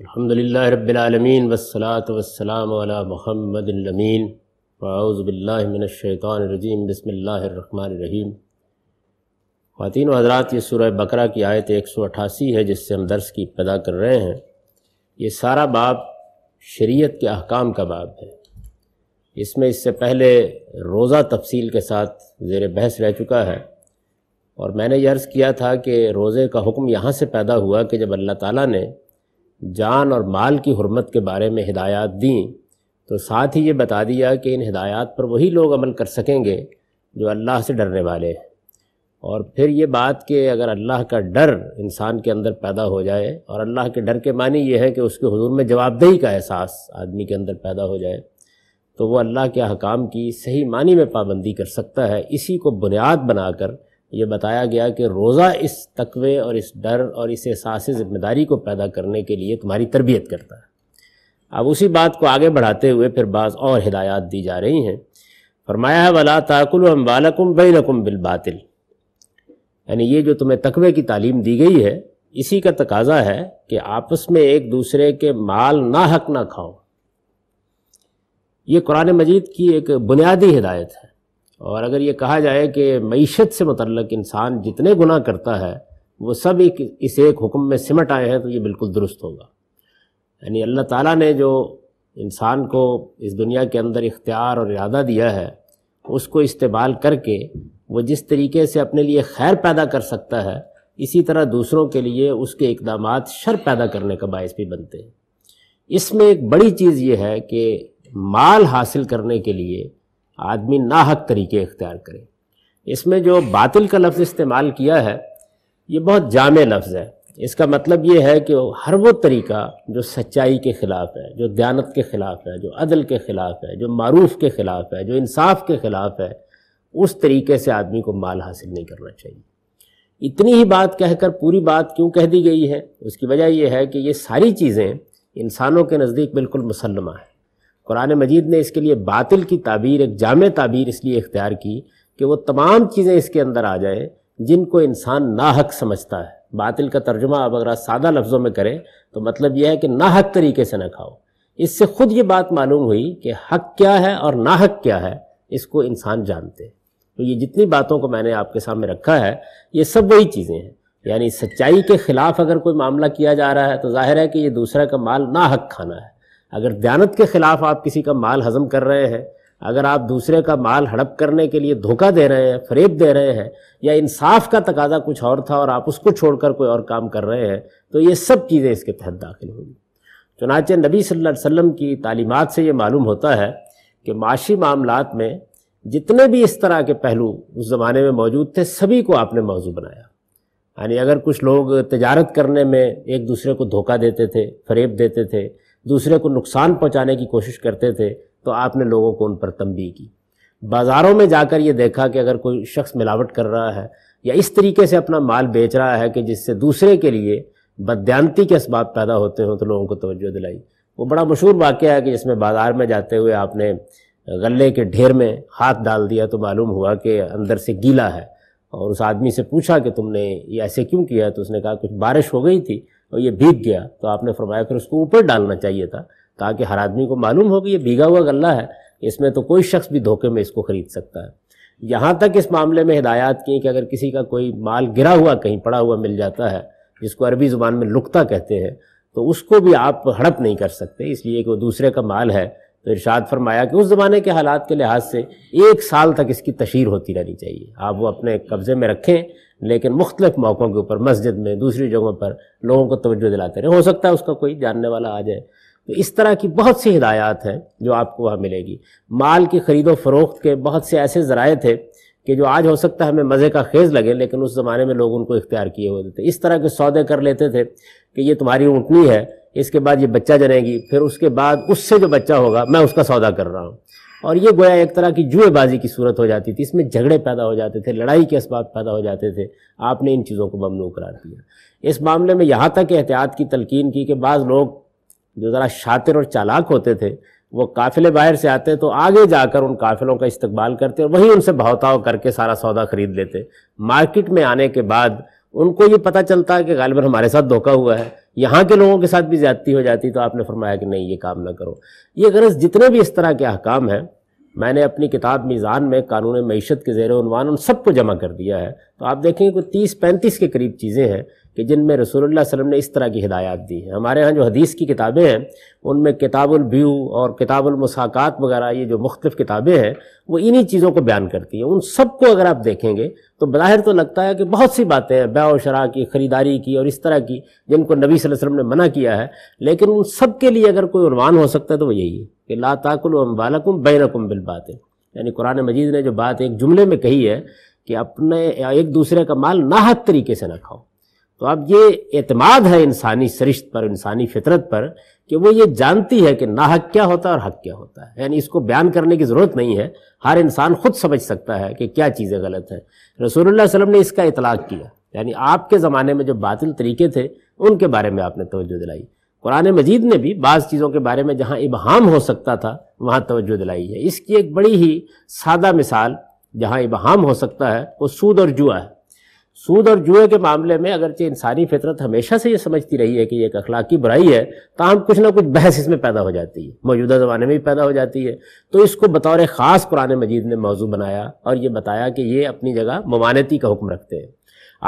अल्हम्दुलिल्लाह रब्बिलआलमीन वस्सलातु वस्सलाम अला मुहम्मदिल अमीन औज़ु बिल्लाहि मिनश शैतानिर रजीम बिस्मिल्लाहिर रहमानिर रहीम ख़वातीन हजरात ये सूरह बकरा की आयत 188 है जिससे हम दर्स की पैदा कर रहे हैं ये सारा बाब शरीयत के अहकाम का बाब है इसमें इससे पहले रोज़ा तफसील के साथ ज़ेर बहस रह चुका है और मैंने यह अर्ज़ किया था कि रोज़े का हुक्म यहाँ से पैदा हुआ कि जब अल्लाह ताला ने जान और माल की हरमत के बारे में हिदायत दी तो साथ ही ये बता दिया कि इन हिदायत पर वही लोग अमल कर सकेंगे जो अल्लाह से डरने वाले हैं और फिर ये बात कि अगर अल्लाह का डर इंसान के अंदर पैदा हो जाए और अल्लाह के डर के मानी ये है कि उसके हजूर में जवाबदेही का एहसास आदमी के अंदर पैदा हो जाए तो वो अल्लाह के अहकाम की सही मानी में पाबंदी कर सकता है इसी को बुनियाद बनाकर ये बताया गया कि रोज़ा इस तकवे और इस डर और इस एहसास ज़िम्मेदारी को पैदा करने के लिए तुम्हारी तरबियत करता है अब उसी बात को आगे बढ़ाते हुए फिर बाज़ और हिदायत दी जा रही हैं फरमाया है वला ताकुल अम्बालकुम बैनकुम बिलबातिल यानी ये जो तुम्हें तकवे की तालीम दी गई है इसी का तकाजा है कि आपस में एक दूसरे के माल ना हक ना खाओ ये कुरान मजीद की एक बुनियादी हिदायत है और अगर ये कहा जाए कि मीशत से मतलब इंसान जितने गुनाह करता है वो सब एक इस एक हुक्म में सिमट आए हैं तो ये बिल्कुल दुरुस्त होगा यानी अल्लाह ताला ने जो इंसान को इस दुनिया के अंदर इख्तियार और इरादा दिया है उसको इस्तेमाल करके वो जिस तरीके से अपने लिए खैर पैदा कर सकता है इसी तरह दूसरों के लिए उसके इकदाम शर पैदा करने का बायस भी बनते हैं इसमें एक बड़ी चीज़ ये है कि माल हासिल करने के लिए आदमी नाहक तरीके इख्तियार करे इसमें जो बातिल का लफ्ज़ इस्तेमाल किया है ये बहुत जाम लफ्ज़ है इसका मतलब ये है कि हर वो तरीका जो सच्चाई के ख़िलाफ़ है जो दयानत के ख़िलाफ़ है जो अदल के ख़िलाफ़ है जो मरूफ़ के ख़िलाफ़ है जो इंसाफ के ख़िलाफ़ है उस तरीके से आदमी को माल हासिल नहीं करना चाहिए इतनी ही बात कहकर पूरी बात क्यों कह दी गई है उसकी वजह यह है कि ये सारी चीज़ें इंसानों के नज़दीक बिल्कुल मुसलमा है कुरान मजीद ने इसके लिए बातिल की ताबीर एक जाम ताबीर इसलिए इख्तियार की कि वह तमाम चीज़ें इसके अंदर आ जाएँ जिनको इंसान ना हक समझता है बातिल का तर्जुमा अब अगर सादा लफ्ज़ों में करें तो मतलब यह है कि ना हक तरीके से ना खाओ इससे खुद ये बात मालूम हुई कि हक क्या है और ना हक क्या है इसको इंसान जानते तो ये जितनी बातों को मैंने आपके सामने रखा है ये सब वही चीज़ें हैं यानी सच्चाई के खिलाफ अगर कोई मामला किया जा रहा है तो जाहिर है कि ये दूसरा का माल ना हक खाना है अगर दयानत के ख़िलाफ़ आप किसी का माल हज़म कर रहे हैं अगर आप दूसरे का माल हड़प करने के लिए धोखा दे रहे हैं फरेब दे रहे हैं या इंसाफ का तकाजा कुछ और था और आप उसको छोड़कर कोई और काम कर रहे हैं तो ये सब चीज़ें इसके तहत दाखिल होंगी चुनाचे नबी सल्लल्लाहु अलैहि वसल्लम की तालीमत से ये मालूम होता है कि माशी मामला में जितने भी इस तरह के पहलू उस ज़माने में मौजूद थे सभी को आपने मौजू बनाया यानी अगर कुछ लोग तजारत करने में एक दूसरे को धोखा देते थे फरेब देते थे दूसरे को नुकसान पहुंचाने की कोशिश करते थे तो आपने लोगों को उन पर तंबी की बाज़ारों में जाकर ये देखा कि अगर कोई शख्स मिलावट कर रहा है या इस तरीके से अपना माल बेच रहा है कि जिससे दूसरे के लिए बदयांती के इसबाब पैदा होते हों तो लोगों को तोज्जो दिलाई वो बड़ा मशहूर वाक़ है कि जिसमें बाज़ार में जाते हुए आपने गले के ढेर में हाथ डाल दिया तो मालूम हुआ कि अंदर से गीला है और उस आदमी से पूछा कि तुमने ये ऐसे क्यों किया तो उसने कहा कुछ बारिश हो गई थी और ये भीग गया तो आपने फरमाया फिर उसको ऊपर डालना चाहिए था ताकि हर आदमी को मालूम हो कि ये भीगा हुआ गला है इसमें तो कोई शख्स भी धोखे में इसको ख़रीद सकता है यहाँ तक इस मामले में हिदायत की कि अगर किसी का कोई माल गिरा हुआ कहीं पड़ा हुआ मिल जाता है जिसको अरबी ज़ुबान में लुकता कहते हैं तो उसको भी आप हड़प नहीं कर सकते इसलिए कि वो दूसरे का माल है तो इर्शाद फरमाया कि उस ज़माने के हालात के लिहाज से एक साल तक इसकी तशहर होती रहनी चाहिए आप वो अपने कब्ज़े में रखें लेकिन मुख्तलिफ मौक़ों के ऊपर मस्जिद में दूसरी जगहों पर लोगों को तोज्जो दिलाते रहे हो सकता है उसका कोई जानने वाला आ जाए तो इस तरह की बहुत सी हिदायत हैं जो आपको वहाँ मिलेगी माल की ख़रीदो फरोख्त के बहुत से ऐसे ज़राए थे कि जो आज हो सकता है हमें मज़े का खेज लगे लेकिन उस ज़माने में लोग उनको इख्तियार किए हुए थे तो इस तरह के सौदे कर लेते थे कि ये तुम्हारी ऊँटनी है इसके बाद ये बच्चा जनेगी फिर उसके बाद उससे जो बच्चा होगा मैं उसका सौदा कर रहा हूँ और ये गोया एक तरह की जुएबाजी की सूरत हो जाती थी इसमें झगड़े पैदा हो जाते थे लड़ाई के इसबाब पैदा हो जाते थे आपने इन चीज़ों को ममनू करार दिया इस मामले में यहाँ तक एहतियात की तलकिन की कि बाज़ लोग जो ज़रा शातिर और चालाक होते थे वो काफिले बाहर से आते तो आगे जाकर उन काफिलों का इस्तकबाल करते और वहीं उनसे भावताव करके सारा सौदा खरीद लेते मार्केट में आने के बाद उनको ये पता चलता है कि गालिबा हमारे साथ धोखा हुआ है यहाँ के लोगों के साथ भी ज्यादती हो जाती तो आपने फरमाया कि नहीं ये काम ना करो ये गरज जितने भी इस तरह के अहकाम हैं मैंने अपनी किताब मीज़ान में कानून मीशत के ज़ेरवान उन सबको जमा कर दिया है तो आप देखेंगे कोई तीस पैंतीस के करीब चीज़ें हैं कि जिनमें रसूलुल्लाह वसल्लम ने इस तरह की हिदायत दी है हमारे यहाँ जो हदीस की किताबें हैं उनमें किताबुलब्यू और किताबुलमसाकत वगैरह ये जो मुख्तफ किताबें हैं वो इन्हीं चीज़ों को बयान करती हैं उन सबको अगर आप देखेंगे तो बज़ाहिर तो लगता है कि बहुत सी बातें हैं ब्या शरा की ख़रीदारी की और इस तरह की जिनको नबी वसल्लम ने मना किया है लेकिन उन सब के लिए अगर कोई उनवान हो सकता है तो वो यही है कि ला ताकुल अम्बालकुम बिल बातें यानी कुरान मजीद ने जो बात एक जुमले में कही है कि अपने एक दूसरे का माल नाहत तरीके से ना खाओ तो अब ये एतमाद है इंसानी सरिश्त पर इंसानी फितरत पर कि वो ये जानती है कि ना हक क्या होता है और हक क्या होता है यानी इसको बयान करने की ज़रूरत नहीं है हर इंसान खुद समझ सकता है कि क्या चीज़ें गलत हैं रसूलुल्लाह वसल्लम ने इसका इतलाक़ किया यानी आपके ज़माने में जो बातिल तरीके थे उनके बारे में आपने तोज्जो दिलाई कुरान मजीद ने भी बाज़ चीज़ों के बारे में जहाँ इबहम हो सकता था वहाँ तोज्जो दिलाई है इसकी एक बड़ी ही सादा मिसाल जहाँ इबहम हो सकता है वो सूद और जुआ है सूद और जुए के मामले में अगरचे इंसानी फितरत हमेशा से ये समझती रही है कि ये एक अखलाकी बुराई है ताहम तो कुछ ना कुछ बहस इसमें पैदा हो जाती है मौजूदा ज़माने में भी पैदा हो जाती है तो इसको बतौर ख़ास कुरान मजीद ने मौजू बनाया और ये बताया कि ये अपनी जगह ममानती का हुक्म रखते हैं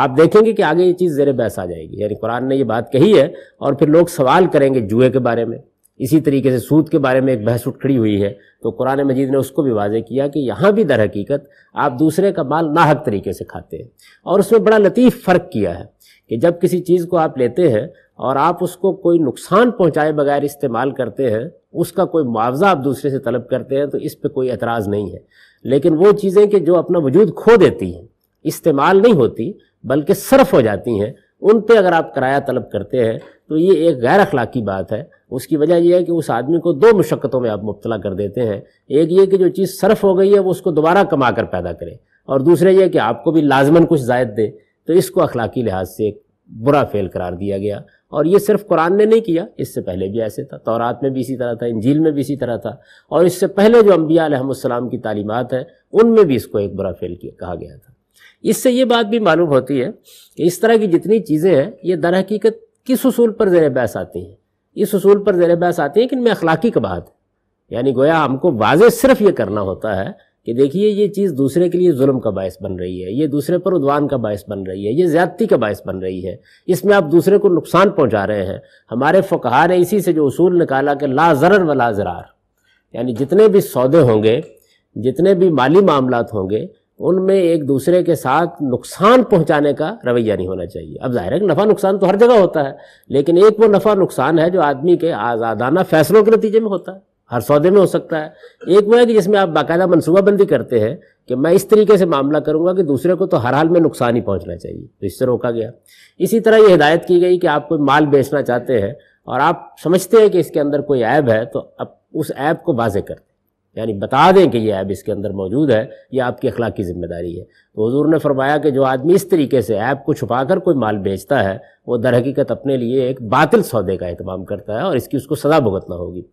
आप देखेंगे कि आगे ये चीज़ ज़ेर बहस आ जाएगी यानी कुरान ने ये बात कही है और फिर लोग सवाल करेंगे जुए के बारे में इसी तरीके से सूद के बारे में एक बहस उठ खड़ी हुई है तो कुरान मजीद ने उसको भी वाजे किया कि यहाँ भी दर हकीकत आप दूसरे का माल नाहक तरीके से खाते हैं और उसमें बड़ा लतीफ़ फ़र्क किया है कि जब किसी चीज़ को आप लेते हैं और आप उसको कोई नुकसान पहुँचाए बगैर इस्तेमाल करते हैं उसका कोई मुआवजा आप दूसरे से तलब करते हैं तो इस पर कोई एतराज़ नहीं है लेकिन वो चीज़ें कि जो अपना वजूद खो देती हैं इस्तेमाल नहीं होती बल्कि सर्फ हो जाती हैं उन पर अगर आप किराया तलब करते हैं तो ये एक गैर अखलाकी बात है उसकी वजह यह है कि उस आदमी को दो मुशक्क़तों में आप मुबतला कर देते हैं एक ये कि जो चीज़ सर्फ हो गई है वो उसको दोबारा कमा कर पैदा करे और दूसरे ये कि आपको भी लाजमन कुछ जायद दे तो इसको अखलाकी लिहाज से एक बुरा फेल करार दिया गया और ये सिर्फ कुरान ने नहीं किया इससे पहले भी ऐसे था तौरात में भी इसी तरह था इंजील में भी इसी तरह था और इससे पहले जो अम्बिया अलैहिस्सलाम की तालीमत हैं उनमें भी इसको एक बुरा फेल किया कहा गया था इससे ये बात भी मालूम होती है कि इस तरह की जितनी चीज़ें हैं ये दर हकीकत किस उसूल पर जेर बहस आती हैं इस असूल पर ज़र बहस आती है कि इनमें अखलाकी कबाहत यानी गोया हमको वाज सिर्फ ये करना होता है कि देखिए ये चीज़ दूसरे के लिए जुल्म का बायस बन रही है ये दूसरे पर उद्वान का बायस बन रही है ये ज़्यादती का बायस बन रही है इसमें आप दूसरे को नुकसान पहुंचा रहे हैं हमारे फकहार ने इसी से जो उसूल निकाला कि ला व ला ज़रार यानी जितने भी सौदे होंगे जितने भी माली मामला होंगे उनमें एक दूसरे के साथ नुकसान पहुंचाने का रवैया नहीं होना चाहिए अब जाहिर है कि नफ़ा नुकसान तो हर जगह होता है लेकिन एक वो नफ़ा नुकसान है जो आदमी के आज़ादाना फैसलों के नतीजे में होता है हर सौदे में हो सकता है एक वो है कि जिसमें आप बाकायदा मनसूबाबंदी करते हैं कि मैं इस तरीके से मामला करूंगा कि दूसरे को तो हर हाल में नुकसान ही पहुंचना चाहिए तो इससे रोका गया इसी तरह ये हिदायत की गई कि आप कोई माल बेचना चाहते हैं और आप समझते हैं कि इसके अंदर कोई ऐब है तो अब उस ऐब को वाजे करते यानी बता दें कि यह ऐब इसके अंदर मौजूद है यह आपकी अखलाक की ज़िम्मेदारी है तो हजूर ने फरमाया कि जो आदमी इस तरीके से ऐप को छुपा कर कोई माल बेचता है वो दर हकीकत अपने लिए एक बातिल सौदे का अहतमाम करता है और इसकी उसको सज़ा भुगतना होगी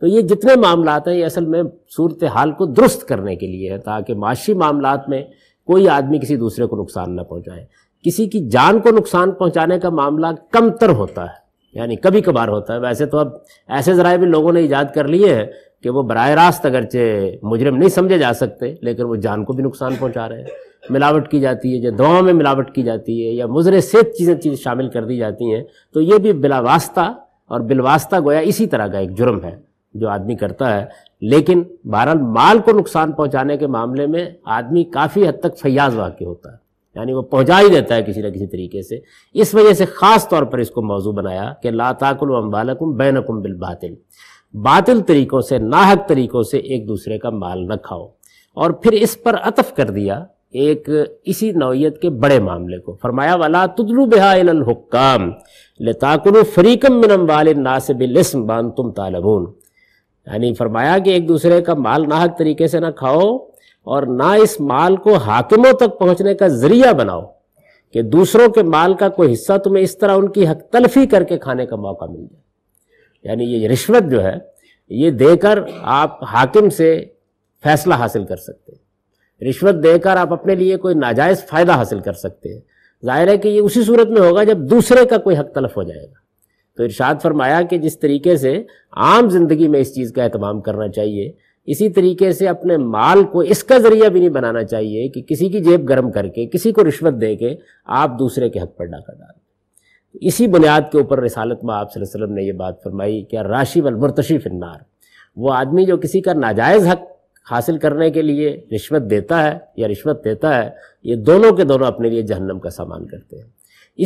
तो ये जितने मामला हैं ये असल में सूरत हाल को दुरुस्त करने के लिए है ताकि माशी मामला में कोई आदमी किसी दूसरे को नुकसान न पहुँचाए किसी की जान को नुकसान पहुँचाने का मामला कमतर होता है यानी कभी कभार होता है वैसे तो अब ऐसे ज़राए भी लोगों ने ईजाद कर लिए हैं कि वो बर रास्त अगरचे मुजरम नहीं समझे जा सकते लेकिन वो जान को भी नुकसान पहुँचा रहे हैं मिलावट की जाती है जो दवाओं में मिलावट की जाती है या मुजरे सेत चीज़ें चीज़ शामिल कर दी जाती हैं तो ये भी बिलावास्ता और बिलवास्ता गोया इसी तरह का एक जुर्म है जो आदमी करता है लेकिन बहरहाल माल को नुकसान पहुंचाने के मामले में आदमी काफ़ी हद तक फैयाज वाक्य होता है यानी वो पहुंचा ही देता है किसी न किसी तरीके से इस वजह से ख़ास तौर पर इसको मौजू बनाया कि लाताकुल अम्बालकुम बैनकुम बिल बातिल बातिल तरीक़ों से नाहक तरीक़ों से एक दूसरे का माल न खाओ और फिर इस पर अतफ कर दिया एक इसी नौीयत के बड़े मामले को फरमाया वाला तुदलु बेहाकाम लताकुल फरीकम मिनम वाल नासिब बान तुम तालबून यानी फरमाया कि एक दूसरे का माल नाहक तरीके से ना खाओ और ना इस माल को हाकिमों तक पहुंचने का जरिया बनाओ कि दूसरों के माल का कोई हिस्सा तुम्हें इस तरह उनकी हक तलफी करके खाने का मौका मिल जाए यानी ये रिश्वत जो है ये देकर आप हाकिम से फैसला हासिल कर सकते हैं रिश्वत देकर आप अपने लिए कोई नाजायज़ फ़ायदा हासिल कर सकते हैं जाहिर है कि ये उसी सूरत में होगा जब दूसरे का कोई हक तलफ हो जाएगा तो इरशाद फरमाया कि जिस तरीके से आम जिंदगी में इस चीज़ का अहतमाम करना चाहिए इसी तरीके से अपने माल को इसका जरिया भी नहीं बनाना चाहिए कि किसी की जेब गर्म करके किसी को रिश्वत दे के आप दूसरे के हक पर डाका डाल इसी बुनियाद के ऊपर रिसालत में आप वसल्लम ने यह बात फरमाई कि राशि वलमरतशी फिनार वो आदमी जो किसी का नाजायज़ हक हासिल करने के लिए रिश्वत देता है या रिश्वत देता है ये दोनों के दोनों अपने लिए जहन्नम का सामान करते हैं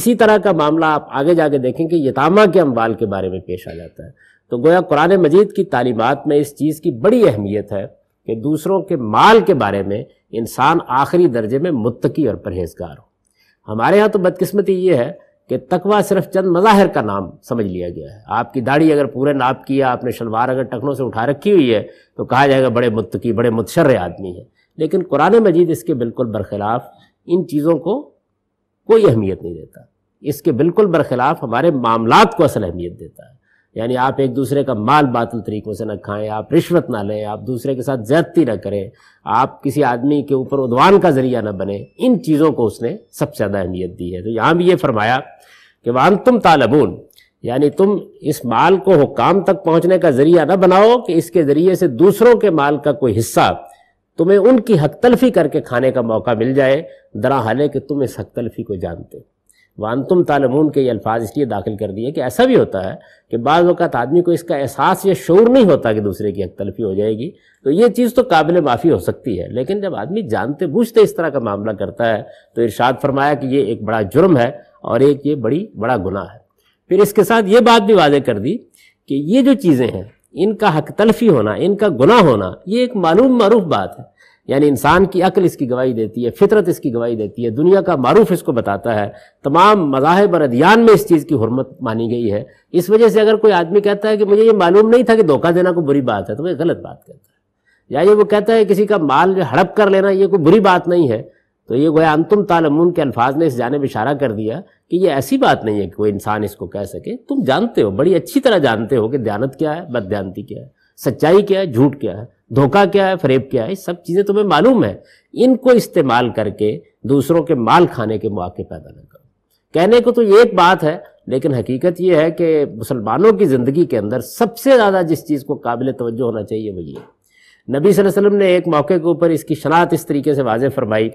इसी तरह का मामला आप आगे जाके देखें कि यतामा के अम्बाल के बारे में पेश आ जाता है तो गोया कुरान मजीद की तालीमत में इस चीज़ की बड़ी अहमियत है कि दूसरों के माल के बारे में इंसान आखिरी दर्जे में मुतकी और परहेजगार हो हमारे यहाँ तो बदकस्मती ये है कि तकवा सिर्फ चंद मज़ाहिर का नाम समझ लिया गया है आपकी दाढ़ी अगर पूरे नाप किया आपने शलवार अगर टखनों से उठा रखी हुई है तो कहा जाएगा बड़े मुतकी बड़े मुतशर आदमी है लेकिन कुरान मजीद इसके बिल्कुल बरखिलाफ़ इन चीज़ों को कोई अहमियत नहीं देता इसके बिल्कुल बरखिलाफ़ हमारे मामला को असल अहमियत देता है यानी आप एक दूसरे का माल बातल तरीक़ों से न खाएं आप रिश्वत ना लें आप दूसरे के साथ ज़्यादती ना करें आप किसी आदमी के ऊपर उद्वान का ज़रिया न बने इन चीज़ों को उसने सबसे ज़्यादा अहमियत दी है तो यहां भी ये फरमाया कि वान तुम तालबून यानी तुम इस माल को हुकाम तक पहुँचने का ज़रिया ना बनाओ कि इसके ज़रिए से दूसरों के माल का कोई हिस्सा तुम्हें उनकी हक तलफी करके खाने का मौका मिल जाए दरा हाल है कि तुम इस हक तलफी को जानते हो वानतुम तालमून के ये अल्फाज इसलिए दाखिल कर दिए कि ऐसा भी होता है कि बाद अवत आदमी को इसका एहसास या शोर नहीं होता कि दूसरे की हक तलफी हो जाएगी तो ये चीज़ तो काबिल माफ़ी हो सकती है लेकिन जब आदमी जानते बूझते इस तरह का मामला करता है तो इर्शाद फरमाया कि ये एक बड़ा जुर्म है और एक ये बड़ी बड़ा गुनाह है फिर इसके साथ ये बात भी वाजे कर दी कि ये जो चीज़ें हैं इनका हक तलफी होना इनका गुनाह होना ये एक मालूम मरूफ बात है यानी इंसान की अकल इसकी गवाही देती है फितरत इसकी गवाही देती है दुनिया का मारूफ इसको बताता है तमाम मजाहब और अदियान में इस चीज़ की हरमत मानी गई है इस वजह से अगर कोई आदमी कहता है कि मुझे ये मालूम नहीं था कि धोखा देना कोई बुरी बात है तो वह गलत बात कहता है या ये वो कहता है किसी का माल हड़प कर लेना ये कोई बुरी बात नहीं है तो ये गोया अंतुम तालमून के अल्फाज ने इस जाने जानब इशारा कर दिया कि ये ऐसी बात नहीं है कि कोई इंसान इसको कह सके तुम जानते हो बड़ी अच्छी तरह जानते हो कि दयानत क्या है बदध्यानती क्या है सच्चाई क्या है झूठ क्या है धोखा क्या है फरेब क्या है सब चीज़ें तुम्हें मालूम है इनको इस्तेमाल करके दूसरों के माल खाने के मौके पैदा न करो कहने को तो ये एक बात है लेकिन हकीकत ये है कि मुसलमानों की ज़िंदगी के अंदर सबसे ज़्यादा जिस चीज़ को काबिल तवज्जो होना चाहिए वो ये नबी वसल्लम ने एक मौके के ऊपर इसकी शनात इस तरीके से वाजे फरमाई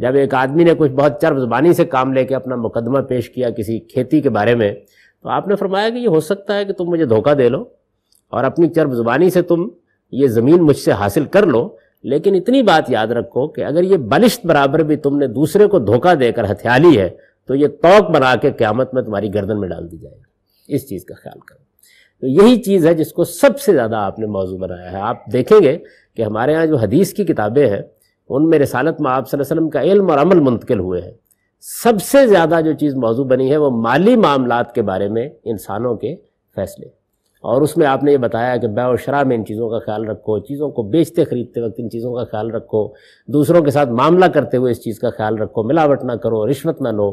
जब एक आदमी ने कुछ बहुत जबानी से काम लेके अपना मुकदमा पेश किया किसी खेती के बारे में तो आपने फरमाया कि ये हो सकता है कि तुम मुझे धोखा दे लो और अपनी चर्ब जबानी से तुम ये ज़मीन मुझसे हासिल कर लो लेकिन इतनी बात याद रखो कि अगर ये बलिश्त बराबर भी तुमने दूसरे को धोखा देकर हथियाली है तो ये तोक बना के क्यामत में तुम्हारी गर्दन में डाल दी जाएगी इस चीज़ का ख्याल करो तो यही चीज़ है जिसको सबसे ज़्यादा आपने मौजू बनाया है आप देखेंगे कि हमारे यहाँ जो हदीस की किताबें हैं उनमें रसालत में आप वसल्लम का इल्म और अमल मुंतकिल हुए हैं सबसे ज़्यादा जो चीज़ मौजू बनी है वो माली मामला के बारे में इंसानों के फैसले और उसमें आपने ये बताया कि बै शरा में इन चीज़ों का ख्याल रखो चीज़ों को बेचते खरीदते वक्त इन चीज़ों का ख्याल रखो दूसरों के साथ मामला करते हुए इस चीज़ का ख्याल रखो मिलावट ना करो रिश्वत ना लो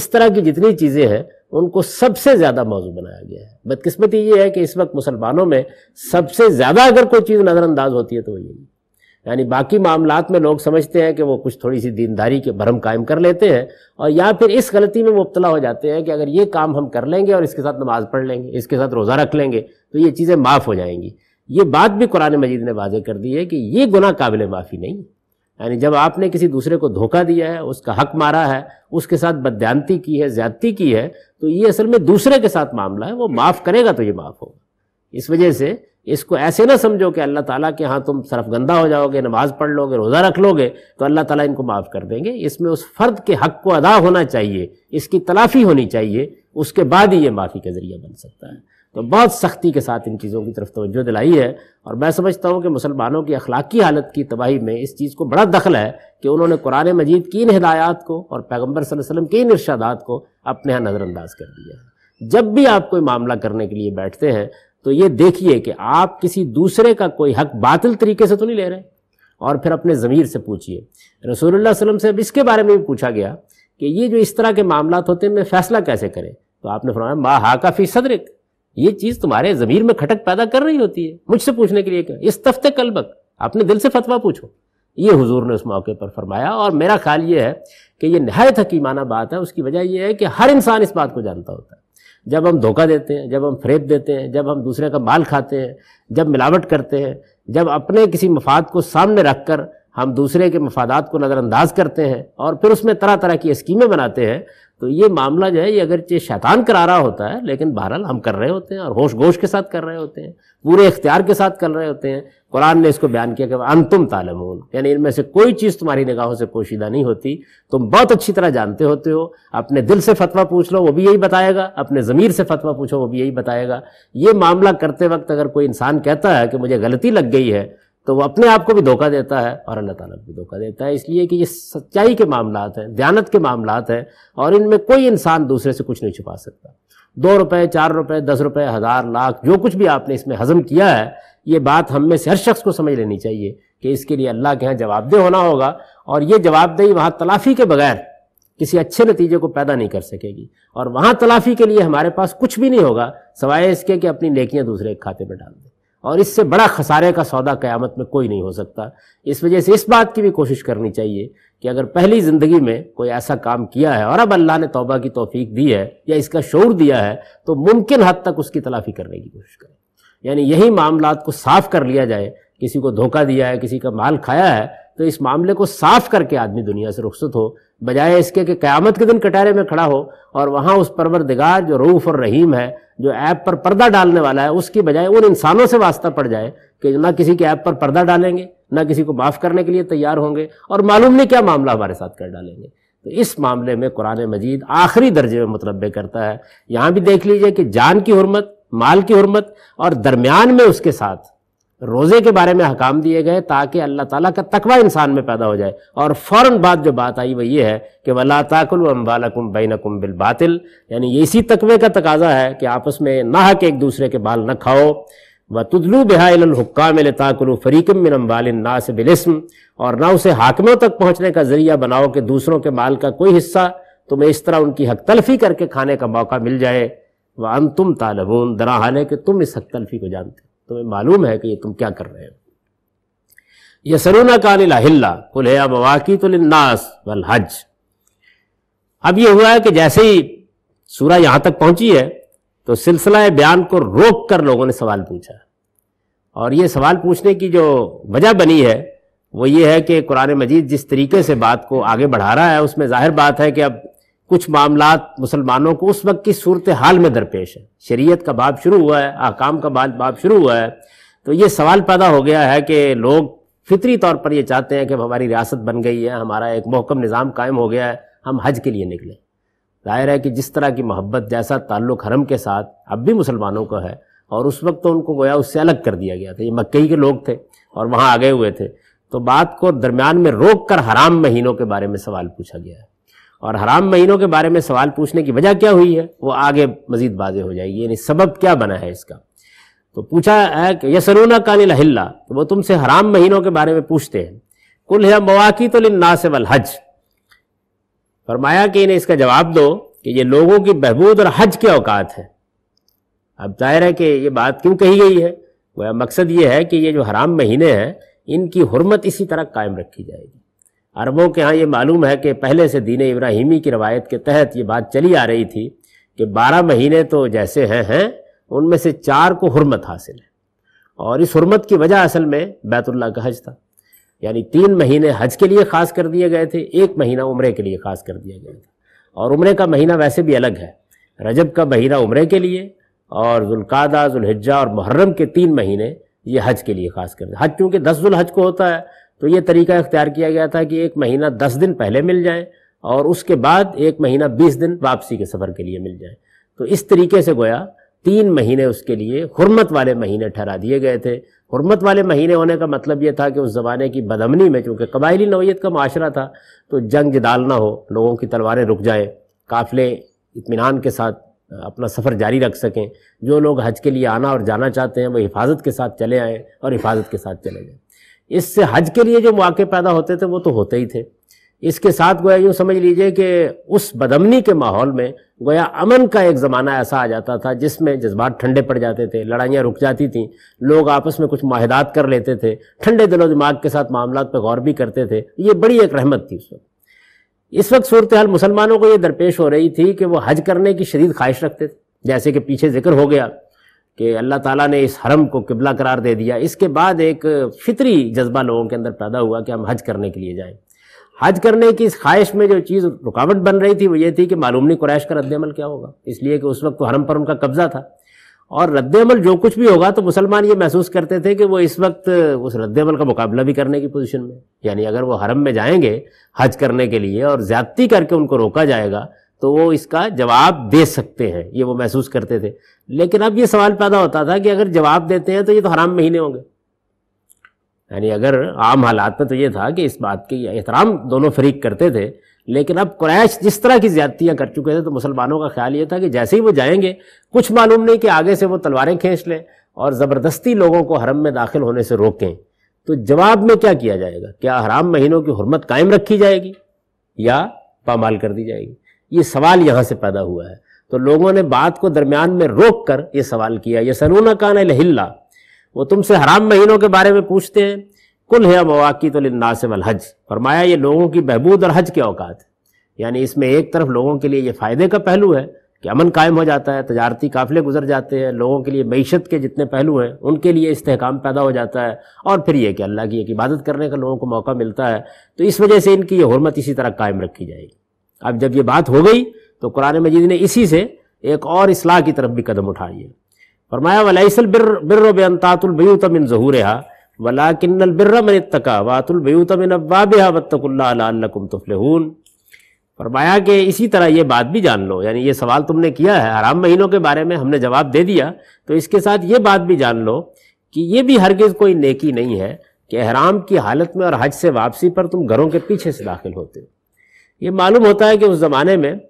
इस तरह की जितनी चीज़ें हैं उनको सबसे ज़्यादा मौजू बनाया गया है बदकस्मती ये है कि इस वक्त मुसलमानों में सबसे ज़्यादा अगर कोई चीज़ नज़रअंदाज होती है तो वही यही यानी बाकी मामलात में लोग समझते हैं कि वो कुछ थोड़ी सी दीनदारी के भरम कायम कर लेते हैं और या फिर इस गलती में मुबतला हो जाते हैं कि अगर ये काम हम कर लेंगे और इसके साथ नमाज पढ़ लेंगे इसके साथ रोज़ा रख लेंगे तो ये चीज़ें माफ़ हो जाएंगी ये बात भी कुरान मजीद ने वाजे कर दी है कि ये गुना काबिल माफ़ी नहीं यानी जब आपने किसी दूसरे को धोखा दिया है उसका हक मारा है उसके साथ बदयांती की है ज्यादती की है तो ये असल में दूसरे के साथ मामला है वो माफ़ करेगा तो ये माफ़ होगा इस वजह से इसको ऐसे ना समझो कि अल्लाह ताला के हाँ तुम सरफ गंदा हो जाओगे नमाज पढ़ लोगे रोज़ा रख लोगे तो अल्लाह ताला इनको माफ़ कर देंगे इसमें उस फ़र्द के हक़ को अदा होना चाहिए इसकी तलाफ़ी होनी चाहिए उसके बाद ही ये माफ़ी का ज़रिया बन सकता है तो बहुत सख्ती के साथ इन चीज़ों की तरफ तोज्जो दिलाई है और मैं समझता हूँ कि मुसलमानों की अखलाकी हालत की तबाही में इस चीज़ को बड़ा दखल है कि उन्होंने कुरान मजीद की इन हदायात को और पैगम्बर वसल्लम के इन इर्शादात को अपने यहाँ नज़रअंदाज कर दिया है जब भी आप कोई मामला करने के लिए बैठते हैं तो ये देखिए कि आप किसी दूसरे का कोई हक बातिल तरीके से तो नहीं ले रहे और फिर अपने ज़मीर से पूछिए रसूलुल्लाह वसल्लम से अब इसके बारे में भी पूछा गया कि ये जो इस तरह के मामला होते हैं मैं फ़ैसला कैसे करें तो आपने फरमाया हा हाका फ़ी सदरिक ये चीज़ तुम्हारे ज़मीर में खटक पैदा कर रही होती है मुझसे पूछने के लिए क्या इस तफ्ते कलबक अपने दिल से फतवा पूछो ये हुजूर ने उस मौके पर फरमाया और मेरा ख्याल ये है कि ये नहायत हकीमाना बात है उसकी वजह यह है कि हर इंसान इस बात को जानता होता है जब हम धोखा देते हैं जब हम फ्रेप देते हैं जब हम दूसरे का माल खाते हैं जब मिलावट करते हैं जब अपने किसी मफाद को सामने रख कर हम दूसरे के मफादात को नज़रअंदाज करते हैं और फिर उसमें तरह तरह की स्कीमें बनाते हैं तो ये मामला जो है ये ये शैतान करा रहा होता है लेकिन बहरहाल हम कर रहे होते हैं और होश गोश के साथ कर रहे होते हैं पूरे इख्तियार के साथ कर रहे होते हैं कुरान ने इसको बयान किया कि अंतुम तालम यानी इनमें से कोई चीज़ तुम्हारी निगाहों से पोशीदा नहीं होती तुम बहुत अच्छी तरह जानते होते हो अपने दिल से फतवा पूछ लो वो भी यही बताएगा अपने ज़मीर से फतवा पूछो वो भी यही बताएगा ये मामला करते वक्त अगर कोई इंसान कहता है कि मुझे गलती लग गई है तो वो अपने आप को भी धोखा देता है और अल्लाह ताला को भी धोखा देता है इसलिए कि ये सच्चाई के मामला हैं दयानत के मामला हैं और इनमें कोई इंसान दूसरे से कुछ नहीं छुपा सकता दो रुपये चार रुपये दस रुपये हज़ार लाख जो कुछ भी आपने इसमें हज़म किया है ये बात हम में से हर शख्स को समझ लेनी चाहिए कि इसके लिए अल्लाह के यहाँ जवाबदेह होना होगा और ये जवाबदेही वहाँ तलाफ़ी के बगैर किसी अच्छे नतीजे को पैदा नहीं कर सकेगी और वहाँ तलाफ़ी के लिए हमारे पास कुछ भी नहीं होगा सवाए इसके कि अपनी नेकियाँ दूसरे के खाते में डाल दें और इससे बड़ा खसारे का सौदा क़यामत में कोई नहीं हो सकता इस वजह से इस बात की भी कोशिश करनी चाहिए कि अगर पहली ज़िंदगी में कोई ऐसा काम किया है और अब अल्लाह ने तौबा की तोफ़ीक दी है या इसका शोर दिया है तो मुमकिन हद तक उसकी तलाफी करने की कोशिश करें यानी यही मामला को साफ़ कर लिया जाए किसी को धोखा दिया है किसी का माल खाया है तो इस मामले को साफ करके आदमी दुनिया से रुखसत हो बजाय इसके कि क़्यामत के दिन कटारे में खड़ा हो और वहाँ उस परवरदिगार जो रूफ और रहीम है जो ऐप पर पर्दा डालने वाला है उसकी बजाय उन इंसानों से वास्ता पड़ जाए कि ना किसी के ऐप पर पर्दा डालेंगे ना किसी को माफ़ करने के लिए तैयार होंगे और मालूम नहीं क्या मामला हमारे साथ कर डालेंगे तो इस मामले में कुरान मजीद आखिरी दर्जे में मतलब करता है यहाँ भी देख लीजिए कि जान की हरमत माल की हरमत और दरमियान में उसके साथ रोज़े के बारे में हकाम दिए गए ताकि अल्लाह ताला का तकवा इंसान में पैदा हो जाए और फ़ौर बाद जो बात आई वह ये है कि वला ताकुल अम्बालकुम बैनकुम बिल बातिल यानी ये इसी तकवे का तकाजा है कि आपस में नाहक एक दूसरे के बाल न खाओ व तुदलू बहाकाम ताकुल फ़रीकम अम्बाल ना से बिलस्म और ना उसे हाकमों तक पहुँचने का ज़रिया बनाओ कि दूसरों के माल का कोई हिस्सा तुम्हें इस तरह उनकी हक तलफी करके खाने का मौका मिल जाए व अन तुम तालबून दरा हाल है कि तुम इस हक तलफी को जानते तुम्हें मालूम है कि तुम क्या कर रहे हो यसरुना कान हिल्ला कुल है वाकी तो नास वल हज अब ये हुआ है कि जैसे ही सूरा यहां तक पहुंची है तो सिलसिला बयान को रोक कर लोगों ने सवाल पूछा और ये सवाल पूछने की जो वजह बनी है वो ये है कि कुरान मजीद जिस तरीके से बात को आगे बढ़ा रहा है उसमें जाहिर बात है कि अब कुछ मामला मुसलमानों को उस वक्त की सूरत हाल में दरपेश है शरीयत का बाब शुरू हुआ है आकाम का बाब शुरू हुआ है तो ये सवाल पैदा हो गया है कि लोग फितरी तौर पर ये चाहते हैं कि हमारी रियासत बन गई है हमारा एक महकम निज़ाम कायम हो गया है हम हज के लिए निकले जाहिर है कि जिस तरह की मोहब्बत जैसा ताल्लुक़ हरम के साथ अब भी मुसलमानों का है और उस वक्त तो उनको गोया उससे अलग कर दिया गया था ये मक्कई के लोग थे और वहाँ आ गए हुए थे तो बात को दरमियान में रोक कर हराम महीनों के बारे में सवाल पूछा गया है और हराम महीनों के बारे में सवाल पूछने की वजह क्या हुई है वो आगे मजीद बाज़े हो जाएगी यानी सबब क्या बना है इसका तो पूछा है कि यसरूना कानिल हिल्ला तो वो तुमसे हराम महीनों के बारे में पूछते हैं कुल है मवाक़ी तो लिन्नास वल हज फरमाया कि इन्हें इसका जवाब दो कि ये लोगों की बहबूद और हज के औकात है अब जाहिर है कि ये बात क्यों कही गई है वह मकसद ये है कि ये जो हराम महीने हैं इनकी हरमत इसी तरह कायम रखी जाएगी अरबों के यहाँ ये मालूम है कि पहले से दीन इब्राहिमी की रवायत के तहत ये बात चली आ रही थी कि बारह महीने तो जैसे हैं हैं उनमें से चार को हरमत हासिल है और इस हरमत की वजह असल में बैतुल्ला का हज था यानी तीन महीने हज के लिए ख़ास कर दिए गए थे एक महीना उम्र के लिए ख़ास कर दिया गया था और उम्र का महीना वैसे भी अलग है रजब का महीना उम्र के लिए और जुल्कादा जुल्हजा और मुहर्रम के तीन महीने ये हज के लिए ख़ास कर हज क्योंकि दस जुल्हज को होता है तो ये तरीका इख्तियार किया गया था कि एक महीना दस दिन पहले मिल जाए और उसके बाद एक महीना बीस दिन वापसी के सफ़र के लिए मिल जाए तो इस तरीके से गोया तीन महीने उसके लिए हरमत वाले महीने ठहरा दिए गए थे हरमत वाले महीने होने का मतलब ये था कि उस ज़माने की बदमनी में चूँकि कबायली नौीयत का माशरा था तो जंग जदाल ना हो लोगों की तलवारें रुक जाएँ काफ़िले इतमान के साथ अपना सफ़र जारी रख सकें जो लोग हज के लिए आना और जाना चाहते हैं वो हिफाजत के साथ चले आएँ और हिफाजत के साथ चले जाएँ इससे हज के लिए जो मौके पैदा होते थे वो तो होते ही थे इसके साथ गोया यूँ समझ लीजिए कि उस बदमनी के माहौल में गोया अमन का एक ज़माना ऐसा आ जाता था जिसमें जज्बात ठंडे पड़ जाते थे लड़ाइयाँ रुक जाती थीं लोग आपस में कुछ माहिदात कर लेते थे ठंडे दिलो दिमाग के साथ मामला पर गौर भी करते थे ये बड़ी एक रहमत थी उस वक्त इस वक्त सूरत हाल मुसलमानों को ये दरपेश हो रही थी कि वो हज करने की शदीद ख्वाहिश रखते थे जैसे कि पीछे जिक्र हो गया कि अल्लाह ताला ने इस हरम को किबला करार दे दिया इसके बाद एक फितरी जज्बा लोगों के अंदर पैदा हुआ कि हम हज करने के लिए जाएं हज करने की इस ख्वाहिश में जो चीज़ रुकावट बन रही थी वो ये थी कि मालूम नहीं कुरैश का रद्दमल क्या होगा इसलिए कि उस वक्त तो हरम पर उनका कब्ज़ा था और रद्दमल जो कुछ भी होगा तो मुसलमान ये महसूस करते थे कि वो इस वक्त उस रद्दमल का मुकाबला भी करने की पोजीशन में यानी अगर वो हरम में जाएंगे हज करने के लिए और ज़्यादती करके उनको रोका जाएगा तो वो इसका जवाब दे सकते हैं ये वो महसूस करते थे लेकिन अब ये सवाल पैदा होता था कि अगर जवाब देते हैं तो ये तो हराम महीने होंगे यानी अगर आम हालात में तो ये था कि इस बात के एहतराम दोनों फरीक करते थे लेकिन अब क्रैश जिस तरह की ज्यादतियाँ कर चुके थे तो मुसलमानों का ख्याल ये था कि जैसे ही वो जाएंगे कुछ मालूम नहीं कि आगे से वो तलवारें खींच लें और ज़बरदस्ती लोगों को हरम में दाखिल होने से रोकें तो जवाब में क्या किया जाएगा क्या हराम महीनों की हरमत कायम रखी जाएगी या पामाल कर दी जाएगी ये सवाल यहाँ से पैदा हुआ है तो लोगों ने बात को दरमियान में रोक कर ये सवाल किया ये सनूना कान हिल्ला वो तुमसे हराम महीनों के बारे में पूछते हैं कुल है मवाक़ी तो नासिम हज फरमाया ये लोगों की बहबूद और हज के औकात यानी इसमें एक तरफ लोगों के लिए ये फ़ायदे का पहलू है कि अमन कायम हो जाता है तजारती काफ़िले गुजर जाते हैं लोगों के लिए मीशत के जितने पहलू हैं उनके लिए इस्तेकाम पैदा हो जाता है और फिर ये कि अल्लाह की एक इबादत करने का लोगों को मौका मिलता है तो इस वजह से इनकी ये हरमत इसी तरह कायम रखी जाएगी अब जब ये बात हो गई तो कुरान मजीद ने इसी से एक और असलाह की तरफ भी कदम उठाई है फरमाया वलाइसल बिर बिरतातुलबयूतमिन ज़हूर मिन वला किन्नल बिर्र मन इत्तका अब्बाबिहा वतकुल्लाकुम तुफलहून फरमाया कि इसी तरह ये बात भी जान लो यानी ये सवाल तुमने किया है हराम महीनों के बारे में हमने जवाब दे दिया तो इसके साथ ये बात भी जान लो कि ये भी हरगिज़ कोई नेकी नहीं है कि हराम की हालत में और हज से वापसी पर तुम घरों के पीछे से दाखिल होते हो ये मालूम होता है कि उस ज़माने में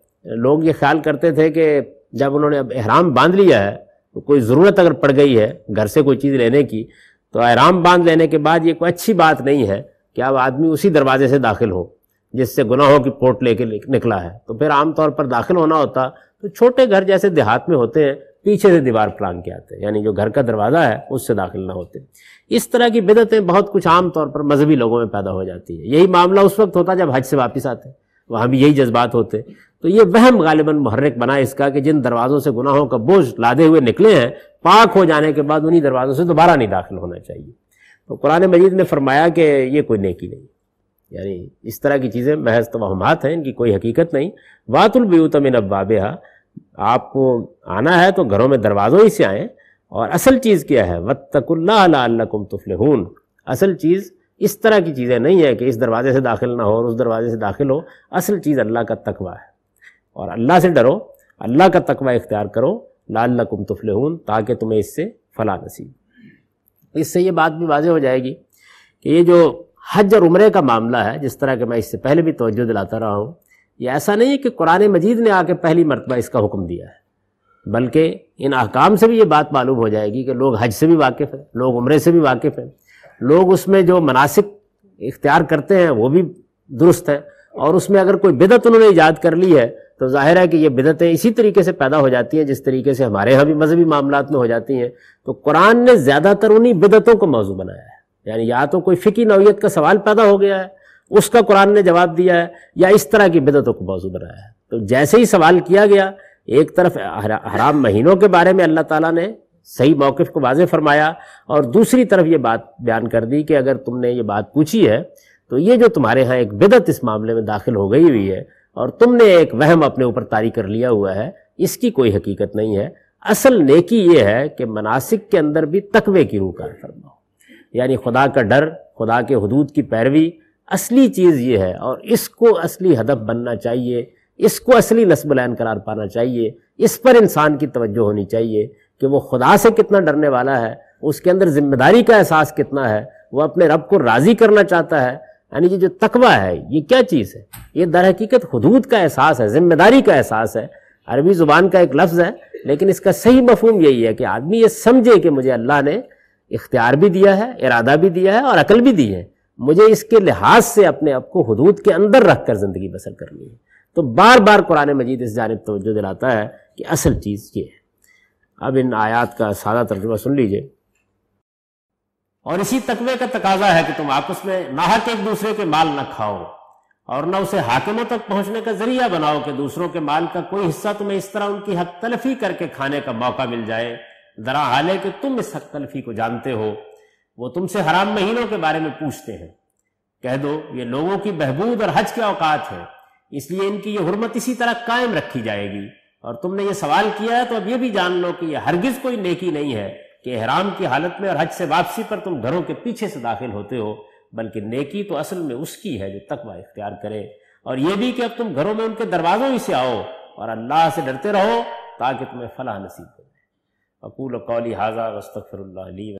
लोग ये ख्याल करते थे कि जब उन्होंने अब एहराम बांध लिया है तो कोई ज़रूरत अगर पड़ गई है घर से कोई चीज़ लेने की तो एहराम बांध लेने के बाद ये कोई अच्छी बात नहीं है कि अब आदमी उसी दरवाजे से दाखिल हो जिससे गुनाहों की पोट लेके निकला है तो फिर आमतौर पर दाखिल होना होता तो छोटे घर जैसे देहात में होते हैं पीछे से दीवार प्लांग के आते हैं यानी जो घर का दरवाज़ा है उससे दाखिल ना होते इस तरह की बिदतें बहुत कुछ आम तौर पर मजहबी लोगों में पैदा हो जाती है यही मामला उस वक्त होता है जब हज से वापस आते हैं वहाँ तो भी यही जज्बात होते तो ये वहम गालिबा महर्रक बना इसका कि जिन दरवाज़ों से गुनाहों का बोझ लादे हुए निकले हैं पाक हो जाने के बाद उन्हीं दरवाज़ों से दोबारा नहीं दाखिल होना चाहिए तो कुरान मजीद ने फरमाया कि ये कोई नेकी नहीं यानी इस तरह की चीज़ें महज तोहमात हैं इनकी कोई हकीकत नहीं वातुलबयूतमिन अब्बाबहा आपको आना है तो घरों में दरवाज़ों ही से आएँ और असल चीज़ क्या है वत्तकुल्लाकुम तुफलहून असल चीज़ इस तरह की चीज़ें नहीं है कि इस दरवाज़े से दाखिल ना हो और उस दरवाज़े से दाखिल हो असल चीज़ अल्लाह का तकवा है और अल्लाह से डरो अल्लाह का तकवा इख्तियार करो लाल लकुम हूं ताकि तुम्हें इससे फला नसीब इससे ये बात भी वाजह हो जाएगी कि ये जो हज और उम्र का मामला है जिस तरह के मैं इससे पहले भी तोज्जो दिलाता रहा हूँ ये ऐसा नहीं है कि कुरान मजीद ने आके पहली मरतबा इसका हुक्म दिया है बल्कि इन अहकाम से भी ये बात मालूम हो जाएगी कि लोग हज से भी वाकिफ़ हैं लोग उम्र से भी वाकिफ़ हैं लोग उसमें जो मनासिक इख्तियार करते हैं वो भी दुरुस्त है और उसमें अगर कोई बिदत उन्होंने ईजाद कर ली है तो जाहिर है कि ये बिदतें इसी तरीके से पैदा हो जाती हैं जिस तरीके से हमारे यहाँ भी मजहबी मामला में हो जाती हैं तो कुरान ने ज़्यादातर उन्हीं बिदतों को मौजू बनाया है यानी या तो कोई फ़िकी नौीयत का सवाल पैदा हो गया है उसका कुरान ने जवाब दिया है या इस तरह की बिदतों को मौजू बनाया है तो जैसे ही सवाल किया गया एक तरफ हराम महीनों के बारे में अल्लाह ताला ने सही मौक़ को वाज फरमाया और दूसरी तरफ ये बात बयान कर दी कि अगर तुमने ये बात पूछी है तो ये जो तुम्हारे यहाँ एक बिदत इस मामले में दाखिल हो गई हुई है और तुमने एक वहम अपने ऊपर तारी कर लिया हुआ है इसकी कोई हकीकत नहीं है असल नेकी ये है कि मनासिक के अंदर भी तकवे की रूह कार फरमाओ यानी खुदा का डर खुदा के हदूद की पैरवी असली चीज़ ये है और इसको असली हदफ बनना चाहिए इसको असली नस्बलैन करार पाना चाहिए इस पर इंसान की तवज्जो होनी चाहिए कि वो खुदा से कितना डरने वाला है उसके अंदर जिम्मेदारी का एहसास कितना है वो अपने रब को राज़ी करना चाहता है यानी कि जो तकवा है ये क्या चीज़ है ये दर हकीकत हदूद का एहसास है जिम्मेदारी का एहसास है अरबी ज़ुबान का एक लफ्ज़ है लेकिन इसका सही मफहम यही है कि आदमी ये समझे कि मुझे अल्लाह ने इख्तियार भी दिया है इरादा भी दिया है और अकल भी दी है मुझे इसके लिहाज से अपने आप को हदूद के अंदर रख कर ज़िंदगी बसर करनी है तो बार बार कुरान मजीद इस जानब तो दिलाता है कि असल चीज़ ये है अब इन आयात का सारा तर्जुमा सुन लीजिए और इसी तकबे का तकाजा है कि तुम आपस में ना हक एक दूसरे के माल न खाओ और न उसे हाकिमों तक पहुंचने का जरिया बनाओ कि दूसरों के माल का कोई हिस्सा तुम्हें इस तरह उनकी हक तलफी करके खाने का मौका मिल जाए दरा हाल है कि तुम इस हक तलफी को जानते हो वो तुमसे हराम महीनों के बारे में पूछते हैं कह दो ये लोगों की बहबूद और हज के औकात है इसलिए इनकी ये हरमत इसी तरह कायम रखी जाएगी और तुमने ये सवाल किया है तो अब ये भी जान लो कि यह हरगिज कोई नेकी नहीं है कि एहराम की हालत में और हज से वापसी पर तुम घरों के पीछे से दाखिल होते हो बल्कि नेकी तो असल में उसकी है जो तकवा इख्तियार करे और ये भी कि अब तुम घरों में उनके दरवाजों ही से आओ और अल्लाह से डरते रहो ताकि तुम्हें फलाह नसीब हो अकूल कौली हाजा वस्तफ़र